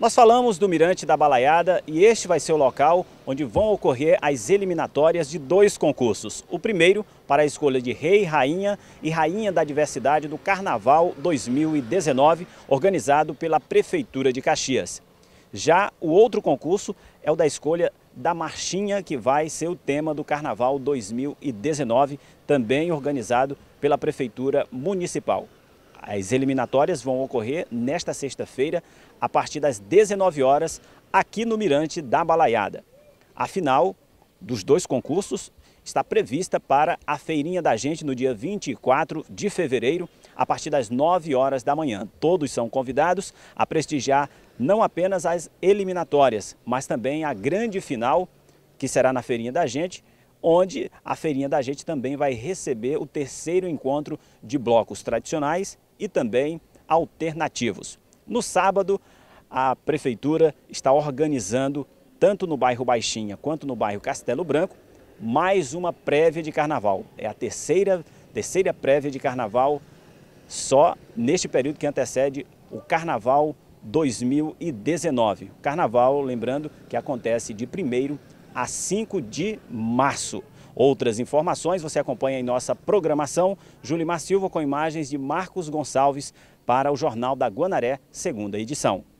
Nós falamos do Mirante da Balaiada e este vai ser o local onde vão ocorrer as eliminatórias de dois concursos. O primeiro para a escolha de rei, rainha e rainha da diversidade do Carnaval 2019, organizado pela Prefeitura de Caxias. Já o outro concurso é o da escolha da marchinha que vai ser o tema do Carnaval 2019, também organizado pela Prefeitura Municipal. As eliminatórias vão ocorrer nesta sexta-feira, a partir das 19 horas, aqui no Mirante da Balaiada. A final dos dois concursos está prevista para a feirinha da gente no dia 24 de fevereiro, a partir das 9 horas da manhã. Todos são convidados a prestigiar não apenas as eliminatórias, mas também a grande final, que será na feirinha da gente, onde a feirinha da gente também vai receber o terceiro encontro de blocos tradicionais e também alternativos. No sábado, a prefeitura está organizando, tanto no bairro Baixinha quanto no bairro Castelo Branco, mais uma prévia de carnaval. É a terceira, terceira prévia de carnaval só neste período que antecede o carnaval 2019. carnaval, lembrando, que acontece de 1 a 5 de março. Outras informações você acompanha em nossa programação. Julimar Silva com imagens de Marcos Gonçalves para o Jornal da Guanaré, segunda edição.